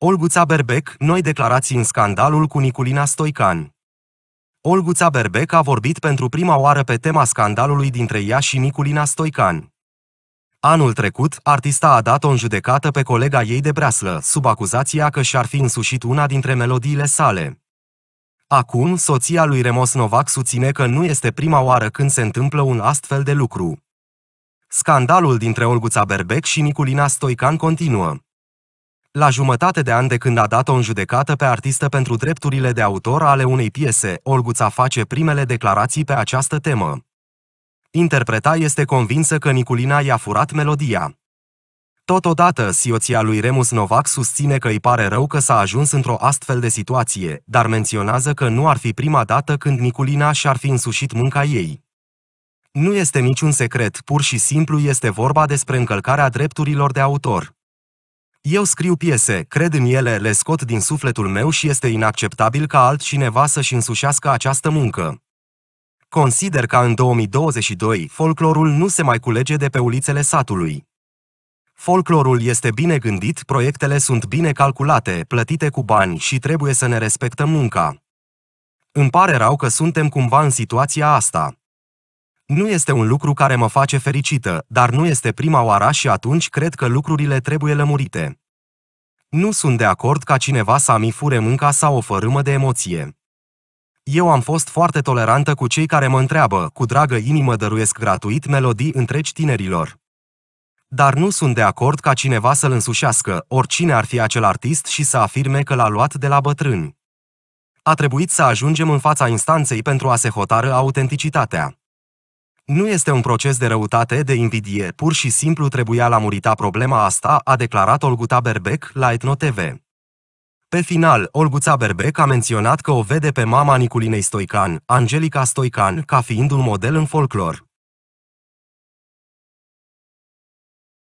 Olguța Berbec, noi declarații în scandalul cu Niculina Stoican. Olguța Berbec a vorbit pentru prima oară pe tema scandalului dintre ea și Niculina Stoican. Anul trecut, artista a dat-o în judecată pe colega ei de breaslă, sub acuzația că și-ar fi însușit una dintre melodiile sale. Acum, soția lui Remos Novak susține că nu este prima oară când se întâmplă un astfel de lucru. Scandalul dintre Olguța Berbec și Niculina Stoican continuă. La jumătate de an de când a dat-o în judecată pe artistă pentru drepturile de autor ale unei piese, Olguța face primele declarații pe această temă. Interpreta este convinsă că Niculina i-a furat melodia. Totodată, sioția lui Remus Novak susține că îi pare rău că s-a ajuns într-o astfel de situație, dar menționează că nu ar fi prima dată când Niculina și-ar fi însușit munca ei. Nu este niciun secret, pur și simplu este vorba despre încălcarea drepturilor de autor. Eu scriu piese, cred în ele, le scot din sufletul meu și este inacceptabil ca altcineva să-și însușească această muncă. Consider că în 2022 folclorul nu se mai culege de pe ulițele satului. Folclorul este bine gândit, proiectele sunt bine calculate, plătite cu bani și trebuie să ne respectăm munca. Îmi pare rău că suntem cumva în situația asta. Nu este un lucru care mă face fericită, dar nu este prima oară și atunci cred că lucrurile trebuie lămurite. Nu sunt de acord ca cineva să mi fure mânca sau o fărâmă de emoție. Eu am fost foarte tolerantă cu cei care mă întreabă, cu dragă inimă dăruiesc gratuit melodii întregi tinerilor. Dar nu sunt de acord ca cineva să-l însușească, oricine ar fi acel artist și să afirme că l-a luat de la bătrân. A trebuit să ajungem în fața instanței pentru a se hotară autenticitatea. Nu este un proces de răutate, de invidie, pur și simplu trebuia lamurita problema asta, a declarat Olguta Berbec la Etno TV. Pe final, Olguța Berbec a menționat că o vede pe mama Niculinei Stoican, Angelica Stoican, ca fiind un model în folclor.